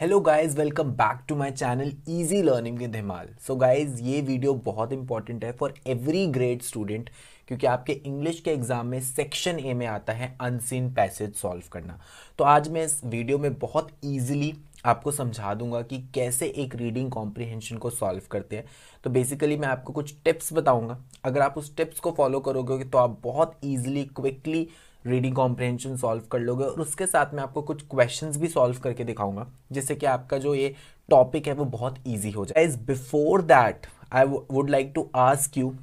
hello guys welcome back to my channel easy learning with Himal so guys ये video बहुत important है for every grade student क्योंकि आपके English के exam में सेक्शन ए में आता है अनसीन पैसेज सॉल्व करना तो आज मैं इस वीडियो में बहुत ईजिली आपको समझा दूंगा कि कैसे एक रीडिंग कॉम्प्रिहेंशन को सॉल्व करते हैं तो बेसिकली मैं आपको कुछ टिप्स बताऊंगा अगर आप उस टिप्स को फॉलो करोगे तो आप बहुत easily quickly reading comprehension solve कर लोगे और उसके साथ में आपको कुछ क्वेश्चन भी सॉल्व करके दिखाऊंगा जिससे कि आपका जो ये टॉपिक है वो बहुत ईजी हो जाए is before that I would like to ask you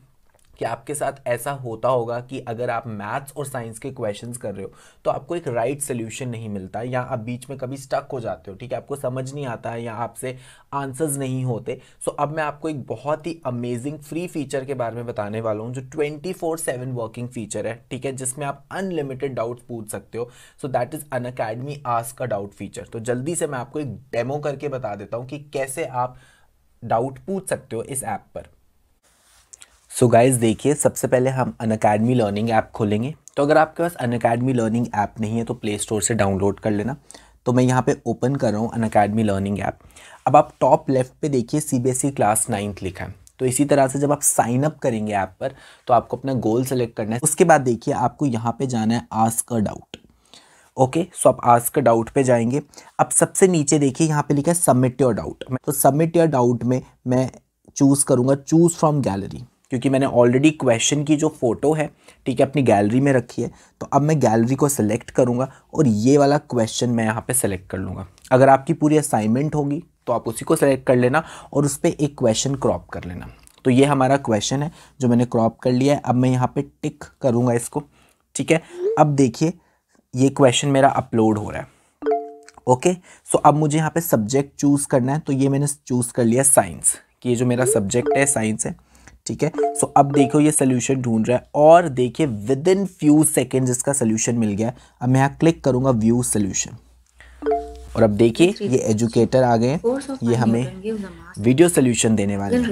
कि आपके साथ ऐसा होता होगा कि अगर आप मैथ्स और साइंस के क्वेश्चंस कर रहे हो तो आपको एक राइट right सोल्यूशन नहीं मिलता या आप बीच में कभी स्टक हो जाते हो ठीक है आपको समझ नहीं आता है या आपसे आंसर्स नहीं होते सो अब मैं आपको एक बहुत ही अमेजिंग फ्री फीचर के बारे में बताने वाला हूँ जो twenty four seven working feature है ठीक है जिसमें आप अनलिमिटेड डाउट्स पूछ सकते हो so that is Unacademy ask का डाउट फीचर तो जल्दी से मैं आपको एक डेमो करके बता देता हूँ कि कैसे आप डाउट पूछ सकते हो इस ऐप पर सो गाइज देखिए सबसे पहले हम अन अकेडमी लर्निंग ऐप खोलेंगे तो अगर आपके पास अन अकेडमी लर्निंग ऐप नहीं है तो प्ले स्टोर से डाउनलोड कर लेना तो मैं यहाँ पे ओपन कर रहा हूँ अन अकेडमी लर्निंग ऐप अब आप टॉप लेफ्ट पे देखिए C B S E class ninth लिखा है तो इसी तरह से जब आप साइन अप करेंगे ऐप पर तो आपको अपना गोल सेलेक्ट करना है उसके बाद देखिए आपको यहाँ पे जाना है ask a doubt okay so आप आस्क डाउट पे जाएंगे अब सबसे नीचे देखिए यहाँ पे लिखा है सबमिट योर डाउट तो सबमिट योर डाउट में मैं चूज़ करूँगा चूज़ फ्रॉम गैलरी क्योंकि मैंने ऑलरेडी क्वेश्चन की जो फ़ोटो है ठीक है अपनी गैलरी में रखी है तो अब मैं गैलरी को सिलेक्ट करूँगा और ये वाला क्वेश्चन मैं यहाँ पर सेलेक्ट कर लूँगा अगर आपकी पूरी असाइनमेंट होगी तो आप उसी को सेलेक्ट कर लेना और उस पर एक क्वेश्चन क्रॉप कर लेना तो ये हमारा क्वेश्चन है जो मैंने क्रॉप कर लिया है अब मैं यहाँ पे टिक करूँगा इसको ठीक है अब देखिए ये क्वेश्चन मेरा अपलोड हो रहा है ओके okay, सो so अब मुझे यहाँ पे सब्जेक्ट चूज़ करना है तो ये मैंने चूज़ कर लिया साइंस कि ये जो मेरा सब्जेक्ट है साइंस है ठीक है सो अब देखो ये सोल्यूशन ढूंढ रहा है और देखिए विद इन फ्यू सेकेंड इसका सोल्यूशन मिल गया अब मैं यहाँ क्लिक करूंगा व्यू सोल्यूशन और अब देखिए ये एजुकेटर आ गए ये हमें वीडियो सोल्यूशन देने वाले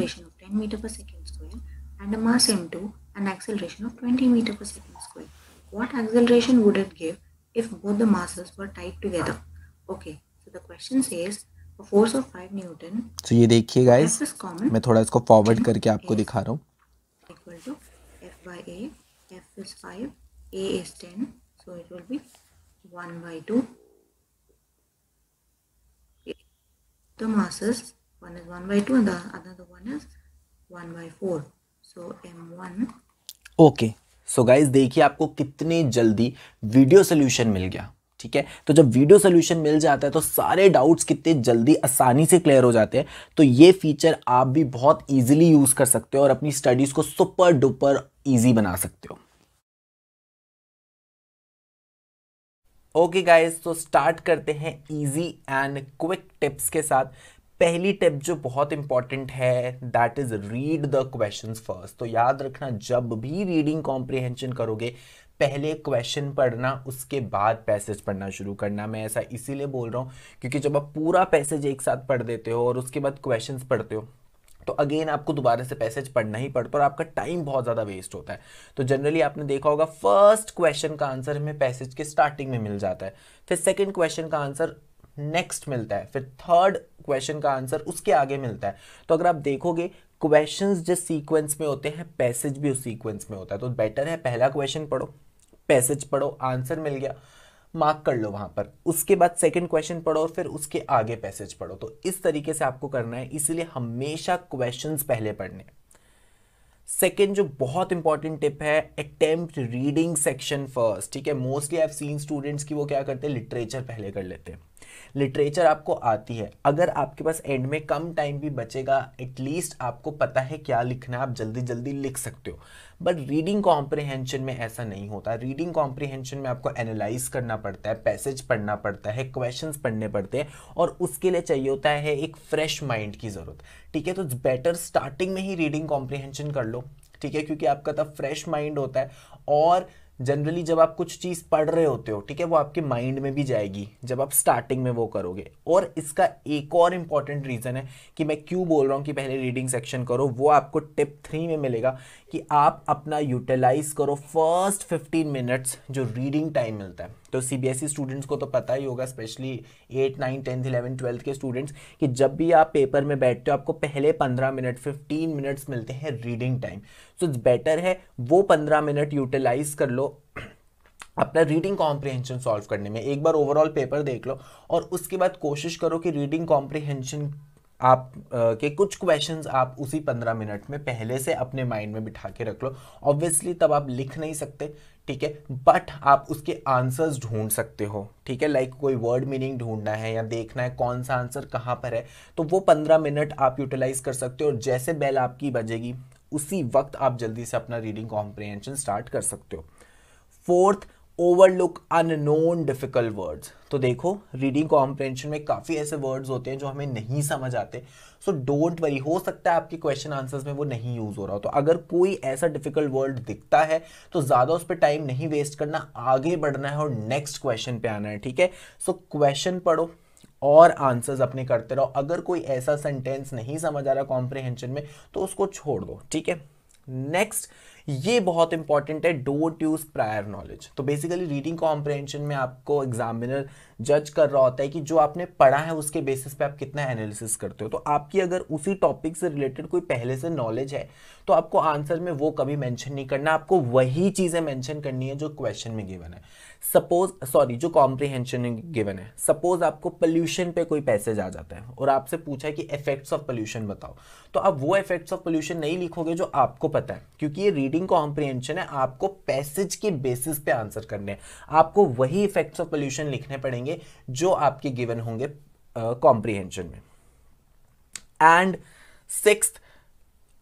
फोर्स ऑफ न्यूटन तो ये देखिए गाइस मैं थोड़ा इसको फॉरवर्ड करके आपको दिखा रहा हूँ equal to F by A F is A is so it will be by देखिए आपको कितनी जल्दी वीडियो सोल्यूशन मिल गया ठीक है तो जब वीडियो सोल्यूशन मिल जाता है तो सारे डाउट्स कितने जल्दी आसानी से क्लियर हो जाते हैं तो ये फीचर आप भी बहुत ईजिली यूज़ कर सकते हो और अपनी स्टडीज़ को सुपर डुपर ईजी बना सकते हो ओके गाइस तो स्टार्ट करते हैं इजी एंड क्विक टिप्स के साथ पहली टिप जो बहुत इंपॉर्टेंट है that is read the questions first तो याद रखना जब भी रीडिंग कॉम्प्रिहेंशन करोगे पहले क्वेश्चन पढ़ना उसके बाद पैसेज पढ़ना शुरू करना मैं ऐसा इसीलिए बोल रहा हूँ क्योंकि जब आप पूरा पैसेज एक साथ पढ़ देते हो और उसके बाद क्वेश्चन पढ़ते हो तो अगेन आपको दोबारा से पैसेज पढ़ना ही पड़ता है और आपका टाइम बहुत ज़्यादा वेस्ट होता है तो जनरली आपने देखा होगा फर्स्ट क्वेश्चन का आंसर हमें पैसेज के स्टार्टिंग में मिल जाता है फिर सेकेंड क्वेश्चन का आंसर नेक्स्ट मिलता है फिर थर्ड क्वेश्चन का आंसर उसके आगे मिलता है तो अगर आप देखोगे क्वेश्चंस जिस सीक्वेंस में होते हैं पैसेज भी उस सीक्वेंस में होता है तो बेटर है पहला क्वेश्चन पढ़ो पैसेज पढ़ो आंसर मिल गया मार्क कर लो वहां पर उसके बाद सेकंड क्वेश्चन पढ़ो और फिर उसके आगे पैसेज पढ़ो तो इस तरीके से आपको करना है इसीलिए हमेशा क्वेश्चंस पहले पढ़ने सेकेंड जो बहुत इंपॉर्टेंट टिप है अटेम्प्ट रीडिंग सेक्शन फर्स्ट ठीक है mostly I have seen students की वो क्या करते हैं लिटरेचर पहले कर लेते हैं लिटरेचर आपको आती है अगर आपके पास एंड में कम टाइम भी बचेगा एटलीस्ट आपको पता है क्या लिखना है आप जल्दी जल्दी लिख सकते हो बट रीडिंग कॉम्प्रिहेंशन में ऐसा नहीं होता रीडिंग कॉम्प्रिहेंशन में आपको एनालाइज करना पड़ता है पैसेज पढ़ना पड़ता है क्वेश्चंस पढ़ने पड़ते हैं और उसके लिए चाहिए होता है एक फ्रेश माइंड की ज़रूरत ठीक है तो बेटर स्टार्टिंग में ही रीडिंग कॉम्प्रिहेंशन कर लो ठीक है क्योंकि आपका तब फ्रेश माइंड होता है और जनरली जब आप कुछ चीज़ पढ़ रहे होते हो ठीक है वो आपके माइंड में भी जाएगी जब आप स्टार्टिंग में वो करोगे और इसका एक और इम्पॉर्टेंट रीज़न है कि मैं क्यों बोल रहा हूँ कि पहले रीडिंग सेक्शन करो वो आपको टिप थ्री में मिलेगा कि आप अपना यूटिलाइज करो फर्स्ट फिफ्टीन मिनट्स जो रीडिंग टाइम मिलता है तो सीबीएसई स्टूडेंट्स e को तो पता ही होगा specially eight nine tenth eleven twelfth के स्टूडेंट्स कि जब भी आप पेपर में बैठते हो आपको पहले पंद्रह मिनट फिफ्टीन मिनट्स मिलते हैं reading time so it's better है वो पंद्रह मिनट यूटिलाइज कर लो अपना रीडिंग कॉम्प्रिहेंशन सॉल्व करने में एक बार ओवरऑल पेपर देख लो और उसके बाद कोशिश करो कि रीडिंग कॉम्प्रिहेंशन आप आ, के कुछ क्वेश्चंस आप उसी पंद्रह मिनट में पहले से अपने माइंड में बिठा के रख लो ऑब्वियसली तब आप लिख नहीं सकते ठीक है बट आप उसके आंसर्स ढूंढ सकते हो ठीक है लाइक like कोई वर्ड मीनिंग ढूंढना है या देखना है कौन सा आंसर कहाँ पर है तो वो पंद्रह मिनट आप यूटिलाइज कर सकते हो और जैसे बेल आपकी बजेगी उसी वक्त आप जल्दी से अपना रीडिंग कॉम्प्रिहेंशन स्टार्ट कर सकते हो fourth overlook unknown difficult words तो देखो रीडिंग कॉम्प्रेंशन में काफ़ी ऐसे वर्ड्स होते हैं जो हमें नहीं समझ आते सो डोंट वरी हो सकता है आपके क्वेश्चन आंसर्स में वो नहीं यूज़ हो रहा हो तो अगर कोई ऐसा डिफिकल्ट वर्ड दिखता है तो ज़्यादा उस पर टाइम नहीं वेस्ट करना आगे बढ़ना है और नेक्स्ट क्वेश्चन पे आना है ठीक है सो क्वेश्चन पढ़ो और आंसर्स अपने करते रहो अगर कोई ऐसा सेंटेंस नहीं समझ आ रहा कॉम्प्रिहेंशन में तो उसको छोड़ दो ठीक है नेक्स्ट ये बहुत इंपॉर्टेंट है डोंट यूज प्रायर नॉलेज तो बेसिकली रीडिंग कॉम्प्रहेंशन में आपको एग्जामिनर जज कर रहा होता है कि जो आपने पढ़ा है उसके बेसिस पे आप कितना एनालिसिस करते हो तो आपकी अगर उसी टॉपिक से रिलेटेड कोई पहले से नॉलेज है तो आपको आंसर में वो कभी मैंशन नहीं करना आपको वही चीज़ें मैंशन करनी है जो क्वेश्चन में गिवन है सपोज सॉरी जो कॉम्प्रिहेंशन गिवन है सपोज आपको पोल्यूशन पे कोई पैसेज आ जाता है और आपसे पूछा है कि इफेक्ट्स ऑफ पोल्यूशन बताओ तो आप वो इफेक्ट्स ऑफ पोल्यूशन नहीं लिखोगे जो आपको पता है क्योंकि ये रीडिंग रीडिंग कॉम्प्रिहेंशन है आपको पैसेज के बेसिस पे आंसर करने हैं आपको वही इफेक्ट्स ऑफ पोल्यूशन लिखने पड़ेंगे जो आपके गिवन होंगे कॉम्प्रिहेंशन में and six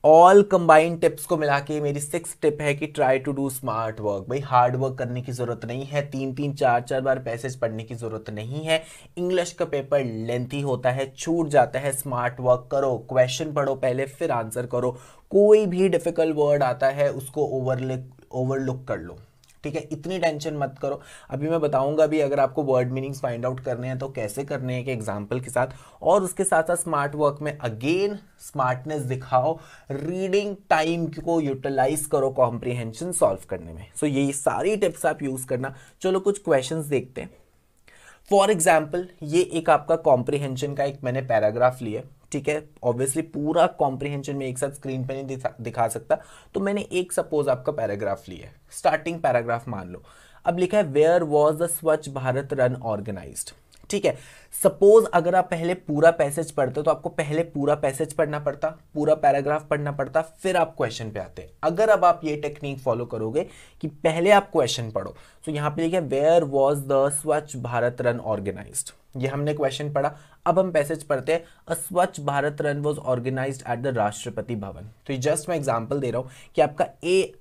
all combined tips को मिला के मेरी सिक्स टिप है कि try to do smart work भाई हार्ड वर्क करने की ज़रूरत नहीं है तीन तीन चार चार बार पैसेज पढ़ने की ज़रूरत नहीं है इंग्लिश का पेपर लेंथी होता है छूट जाता है स्मार्ट वर्क करो क्वेश्चन पढ़ो पहले फिर आंसर करो कोई भी डिफिकल्ट वर्ड आता है उसको ओवरले ओवरलुक कर लो ठीक है इतनी टेंशन मत करो अभी मैं बताऊंगा भी अगर आपको वर्ड मीनिंग्स फाइंड आउट करने हैं तो कैसे करने हैं कि एग्जाम्पल के साथ और उसके साथ साथ स्मार्ट वर्क में अगेन स्मार्टनेस दिखाओ रीडिंग टाइम को यूटिलाइज करो कॉम्प्रीहेंशन सॉल्व करने में सो so, ये सारी टिप्स आप यूज़ करना चलो कुछ क्वेश्चन देखते हैं फॉर एग्जाम्पल ये एक आपका कॉम्प्रिहेंशन का एक मैंने पैराग्राफ लिया ठीक है ऑब्वियसली पूरा कॉम्प्रिहेंशन में एक साथ स्क्रीन पे नहीं दिखा, दिखा सकता तो मैंने एक सपोज आपका पैराग्राफ लिया है स्टार्टिंग पैराग्राफ मान लो अब लिखा है वेयर वॉज द स्वच्छ भारत रन ऑर्गेनाइज ठीक है सपोज अगर आप पहले पूरा पैसेज पढ़ते तो आपको पहले पूरा पैसेज पढ़ना पड़ता पूरा पैराग्राफ पढ़ना पड़ता फिर आप क्वेश्चन पे आते अगर अब आप ये टेक्निक फॉलो करोगे कि पहले आप क्वेश्चन पढ़ो तो यहां यहाँ पे लिखे वेयर वॉज द स्वच्छ भारत रन ऑर्गेनाइज्ड ये हमने क्वेश्चन पढ़ा अब हम पैसेज पढ़ते हैं a Swachh Bharat run was organize at the Rashtrapati Bhavan तो ये जस्ट मैं एग्जाम्पल दे रहा हूँ कि आपका ए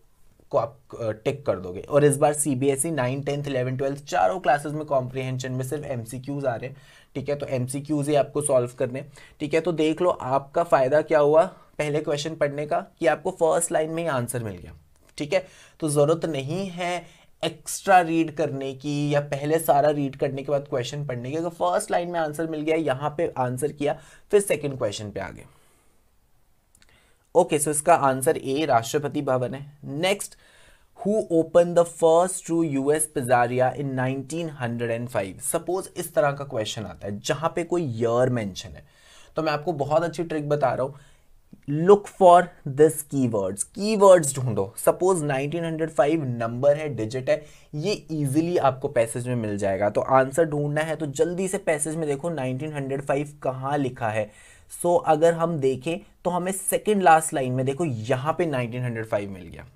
को आप टिक कर दोगे और इस बार C B S E nine tenth eleven twelfth चारों क्लासेस में कॉम्प्रिहेंशन में सिर्फ एम सी क्यूज़ आ रहे हैं ठीक है तो एम सी क्यूज़ ही आपको सॉल्व करने ठीक है तो देख लो आपका फ़ायदा क्या हुआ पहले क्वेश्चन पढ़ने का कि आपको फर्स्ट लाइन में ही आंसर मिल गया ठीक है तो ज़रूरत नहीं है एक्स्ट्रा रीड करने की या पहले सारा रीड करने के बाद क्वेश्चन पढ़ने की अगर फर्स्ट लाइन में आंसर मिल गया यहां पे आंसर किया फिर सेकंड क्वेश्चन पे आ गए ओके सो इसका आंसर ए राष्ट्रपति भवन है next who open the first true US pizzeria in 1905 suppose इस तरह का क्वेश्चन आता है जहां पे कोई ईयर मेंशन है तो मैं आपको बहुत अच्छी ट्रिक बता रहा हूं look for this keywords keywords ढूंढो सपोज 1905 नंबर है डिजिट है ये इजीली आपको पैसेज में मिल जाएगा तो आंसर ढूंढना है तो जल्दी से पैसेज में देखो 1905 कहाँ लिखा है सो so, अगर हम देखें तो हमें सेकेंड लास्ट लाइन में देखो यहाँ पे 1905 मिल गया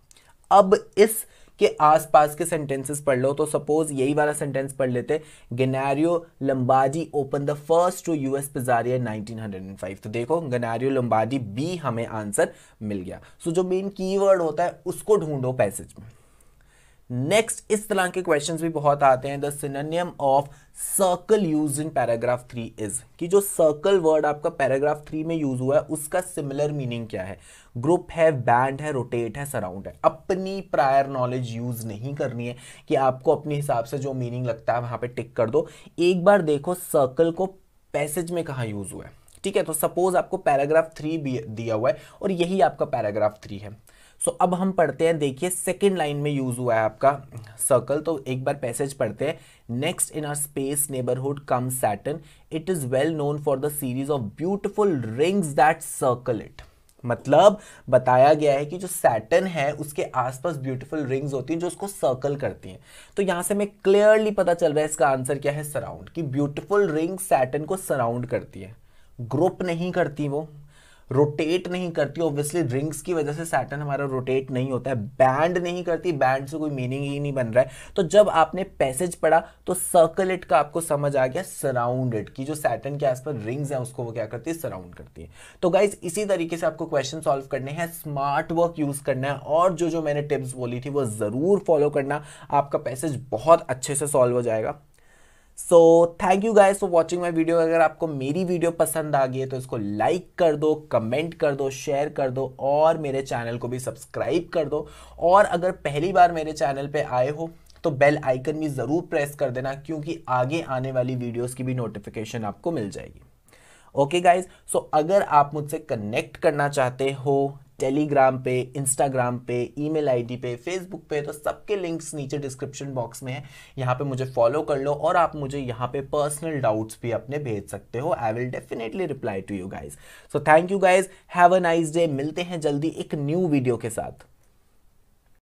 अब इस के आसपास के सेंटेंसेस पढ़ लो तो सपोज यही वाला सेंटेंस पढ़ लेते Gennaro Lombardi open the first two US pizzeria 1905 तो देखो गनारियो लंबाडी बी हमें आंसर मिल गया सो so, जो मेन कीवर्ड होता है उसको ढूंढो पैसेज में नेक्स्ट इस तरह के क्वेश्चन भी बहुत आते हैं the synonym of circle use in paragraph three is कि जो सर्कल वर्ड आपका पैराग्राफ थ्री में यूज हुआ है उसका सिमिलर मीनिंग क्या है ग्रुप है बैंड है रोटेट है सराउंड है अपनी प्रायर नॉलेज यूज नहीं करनी है कि आपको अपने हिसाब से जो मीनिंग लगता है वहां पे टिक कर दो एक बार देखो सर्कल को पैसेज में कहाँ यूज हुआ है ठीक है तो सपोज आपको पैराग्राफ थ्री दिया हुआ है और यही आपका पैराग्राफ थ्री है सो अब हम पढ़ते हैं देखिए सेकेंड लाइन में यूज हुआ है आपका सर्कल तो एक बार पैसेज पढ़ते हैं next in our space neighbourhood come Saturn it is well known for the series of beautiful rings that circle it मतलब बताया गया है कि जो सैटन है उसके आसपास ब्यूटीफुल रिंग्स होती हैं जो उसको सर्कल करती हैं तो यहाँ से हमें क्लियरली पता चल रहा है इसका आंसर क्या है सराउंड कि ब्यूटीफुल रिंग सैटन को सराउंड करती है ग्रुप नहीं करती वो रोटेट नहीं करती ऑब्वियसली रिंग्स की वजह से सैटर्न हमारा रोटेट नहीं होता है बैंड नहीं करती बैंड से कोई मीनिंग ही नहीं बन रहा है तो जब आपने पैसेज पढ़ा तो सर्कल इट का आपको समझ आ गया इट की जो सैटर्न के आसपास रिंग्स हैं उसको वो क्या करती है सराउंड करती है तो गाइज इसी तरीके से आपको क्वेश्चन सॉल्व करने हैं स्मार्ट वर्क यूज करना है और जो जो मैंने टिप्स बोली थी वो जरूर फॉलो करना आपका पैसेज बहुत अच्छे से सॉल्व हो जाएगा so thank you guys for watching my video अगर आपको मेरी वीडियो पसंद आ गई है तो इसको लाइक कर दो कमेंट कर दो शेयर कर दो और मेरे चैनल को भी सब्सक्राइब कर दो और अगर पहली बार मेरे चैनल पे आए हो तो बेल आइकन भी ज़रूर प्रेस कर देना क्योंकि आगे आने वाली वीडियोस की भी नोटिफिकेशन आपको मिल जाएगी ओके गाइज सो अगर आप मुझसे कनेक्ट करना चाहते हो टेलीग्राम पे इंस्टाग्राम पे ईमेल आईडी पे फेसबुक पे तो सबके लिंक्स नीचे डिस्क्रिप्शन बॉक्स में है यहाँ पे मुझे फॉलो कर लो और आप मुझे यहाँ पे पर्सनल डाउट्स भी अपने भेज सकते हो I will definitely reply to you guys so thank you guys have a nice day मिलते हैं जल्दी एक न्यू वीडियो के साथ